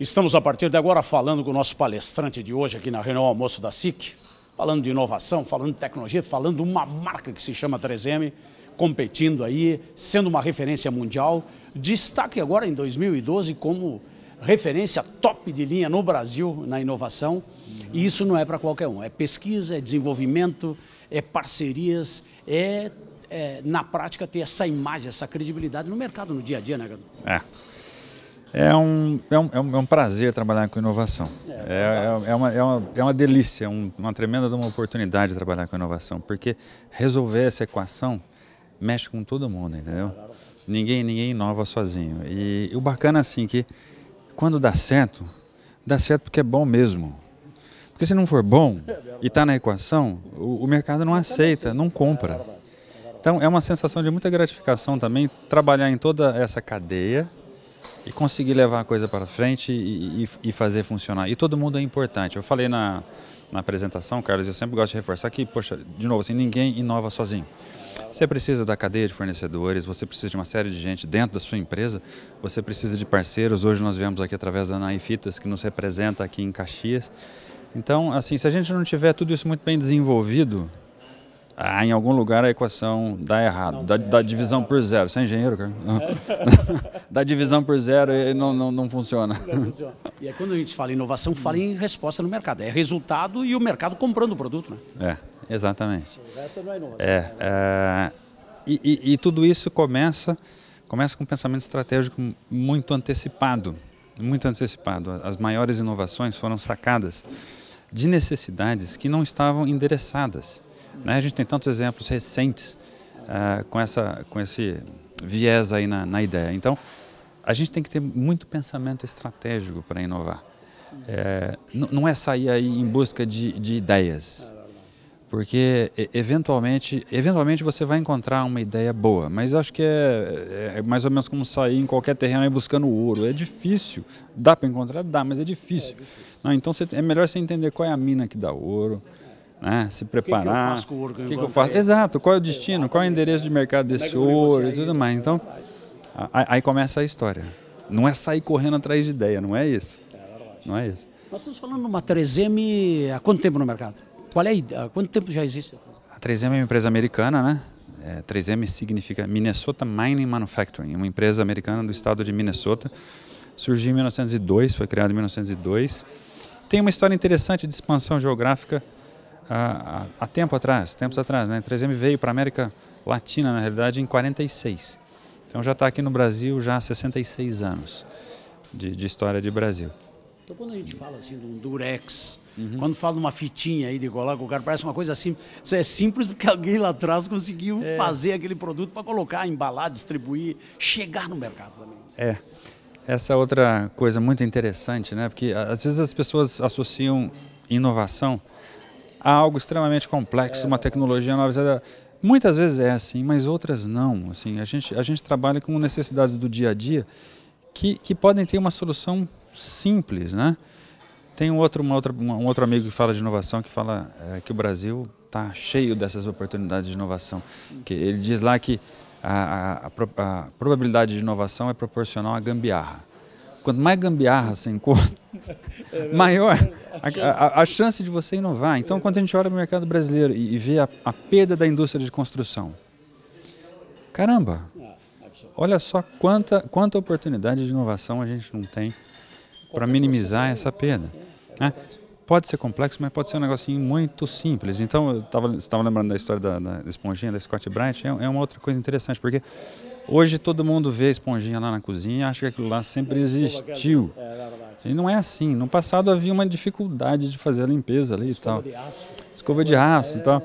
Estamos a partir de agora falando com o nosso palestrante de hoje aqui na reunião almoço da SIC, falando de inovação, falando de tecnologia, falando de uma marca que se chama 3M, competindo aí, sendo uma referência mundial. Destaque agora em 2012 como referência top de linha no Brasil na inovação. Uhum. E isso não é para qualquer um. É pesquisa, é desenvolvimento, é parcerias, é, é, na prática ter essa imagem, essa credibilidade no mercado, no dia a dia, né, Gadu? É. É, é um, é, um, é, um, prazer trabalhar com inovação. É, é, é, é uma, é, uma, é uma delícia, um, uma tremenda uma oportunidade trabalhar com inovação, porque resolver essa equação mexe com todo mundo, entendeu? Ninguém, ninguém inova sozinho. E, e o bacana é assim que quando dá certo, dá certo porque é bom mesmo. Porque se não for bom e está na equação, o, o mercado não aceita, não compra. Então é uma sensação de muita gratificação também trabalhar em toda essa cadeia e conseguir levar a coisa para frente e, e, e, fazer funcionar. E todo mundo é importante. Eu falei na, na apresentação, Carlos, eu sempre gosto de reforçar que, poxa, de novo, assim, ninguém inova sozinho. Você precisa da cadeia de fornecedores, você precisa de uma série de gente dentro da sua empresa, você precisa de parceiros. Hoje nós viemos aqui através da Naifitas, que nos representa aqui em Caxias. Então, assim, se a gente não tiver tudo isso muito bem desenvolvido, ah, em algum lugar a equação dá errado, dá, dá, é. divisão por zero. Você é engenheiro, cara? dá divisão por zero e não, não, não funciona. E é quando a gente fala em inovação, fala em resposta no mercado. É resultado e o mercado comprando o produto, né? É, exatamente. O resto não é inovação. É, né? é e, e, e tudo isso começa, começa com um pensamento estratégico muito antecipado. Muito antecipado. As maiores inovações foram sacadas de necessidades que não estavam endereçadas. Né? A gente tem tantos exemplos recentes uh, com, essa, com esse viés aí na, na ideia. Então, a gente tem que ter muito pensamento estratégico para inovar. É, não é sair aí em busca de, de, ideias, porque eventualmente, eventualmente você vai encontrar uma ideia boa, mas acho que é, é, é mais ou menos como sair em qualquer terreno aí buscando ouro. É difícil, dá para encontrar, dá, mas é difícil. É difícil. Não, então você, é melhor você entender qual é a mina que dá ouro né? se preparar. O que, que, eu faço com o que, que, eu faço? Exato, qual é o destino, qual é o endereço de mercado é desse ouro e tudo mais. Então, aí começa a história. Não é sair correndo atrás de ideia, não é isso. É, é não é isso. Nós estamos falando de uma 3M há quanto tempo no mercado? Qual é a, há quanto tempo já existe? A 3M é uma empresa americana, né? É, 3M significa Minnesota Mining Manufacturing, uma empresa americana do estado de Minnesota. Surgiu em 1902, foi criada em 1902. Tem uma história interessante de expansão geográfica há, tempo atrás, tempos atrás, né? 3M veio para a América Latina, na realidade, em 46. Então já está aqui no Brasil já há 66 anos de, de história de Brasil. Então quando a gente fala assim de um durex, uhum. quando fala de uma fitinha aí de coloca, o cara parece uma coisa assim, isso é simples porque alguém lá atrás conseguiu é. fazer aquele produto para colocar, embalar, distribuir, chegar no mercado também. É. Essa é outra coisa muito interessante, né? Porque às vezes as pessoas associam inovação há algo extremamente complexo, uma tecnologia nova. Muitas vezes é assim, mas outras não. Assim, a, gente, a gente trabalha com necessidades do dia a dia que, que podem ter uma solução simples. Né? Tem um outro, uma outra, um outro amigo que fala de inovação, que fala é, que o Brasil está cheio dessas oportunidades de inovação. Que ele diz lá que a, a, a probabilidade de inovação é proporcional à gambiarra. Quanto mais gambiarra você encontra, é maior a, a, a, chance de você inovar. Então, quando a gente olha para o mercado brasileiro e, e vê a, a perda da indústria de construção, caramba, é, olha só quanta, quanta oportunidade de inovação a gente não tem para minimizar essa perda. Né? pode ser complexo, mas pode ser um negocinho muito simples. Então, eu você estava lembrando da história da, da, esponjinha, da Scott Bright, é, é, uma outra coisa interessante, porque hoje todo mundo vê a esponjinha lá na cozinha e acha que aquilo lá sempre existiu. É, é e não é assim. No passado havia uma dificuldade de fazer a limpeza ali Escova e tal. De aço. Escova de aço e é, tal.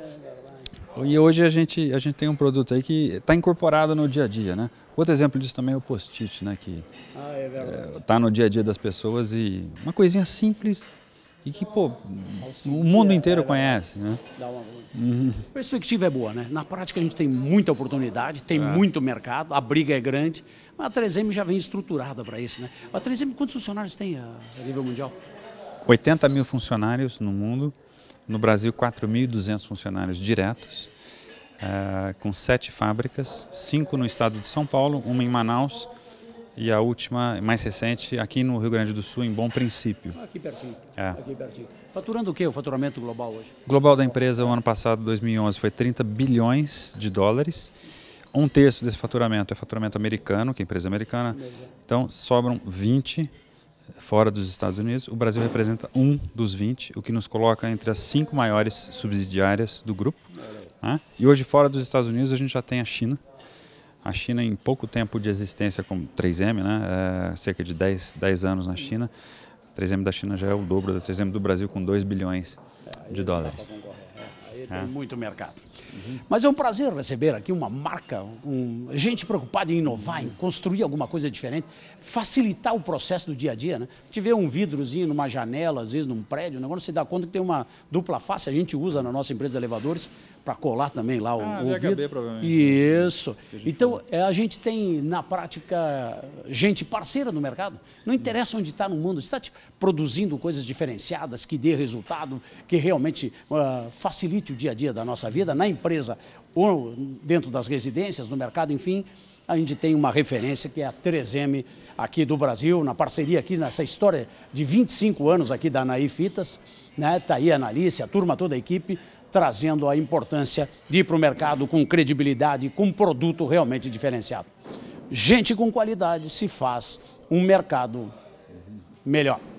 E hoje a gente, a gente tem um produto aí que está incorporado no dia a dia, né? Outro exemplo disso também é o post-it, né? Que ah, é está no dia a dia das pessoas e uma coisinha simples e que, pô, o mundo inteiro é, conhece, né? Dá uma... Uhum. A perspectiva é boa, né? Na prática a gente tem muita oportunidade, tem é. muito mercado, a briga é grande, mas a 3M já vem estruturada para isso, né? A 3M, quantos funcionários tem ah, a nível mundial? 80 mil funcionários no mundo, no Brasil 4.200 funcionários diretos, é, com sete fábricas, cinco no estado de São Paulo, uma em Manaus, e a última, mais recente, aqui no Rio Grande do Sul, em Bom Princípio. Aqui pertinho. É. Aqui pertinho. Faturando o que o faturamento global hoje? Global da empresa, o ano passado, 2011, foi 30 bilhões de dólares. Um terço desse faturamento é faturamento americano, que é empresa americana. Então, sobram 20 fora dos Estados Unidos. O Brasil representa um dos 20, o que nos coloca entre as cinco maiores subsidiárias do grupo. Né? E hoje, fora dos Estados Unidos, a gente já tem a China. A China, em pouco tempo de existência com 3M, né, é cerca de 10, 10 anos na China, 3M da China já é o dobro da 3M do Brasil, com 2 bilhões de dólares. É, aí tem muito mercado. Uhum. Mas é um prazer receber aqui uma marca, um, gente preocupada em inovar, em construir alguma coisa diferente, facilitar o processo do dia a dia. Né? A gente vê um vidrozinho numa janela, às vezes num prédio, né? agora você dá conta que tem uma dupla face, a gente usa na nossa empresa de elevadores para colar também lá o, ah, o VHB, vidro. Provavelmente. Né? Isso. Então, é, a gente tem, na prática, gente parceira no mercado. Não interessa onde está no mundo, está tipo, produzindo coisas diferenciadas, que dê resultado, que realmente uh, facilite o dia a dia da nossa vida, na empresa ou dentro das residências, no mercado, enfim, a gente tem uma referência que é a 3M aqui do Brasil, na parceria aqui, nessa história de 25 anos aqui da Anaí Fitas, né? Está aí a Analícia a turma, toda a equipe, trazendo a importância de ir para o mercado com credibilidade, com produto realmente diferenciado. Gente com qualidade se faz um mercado melhor.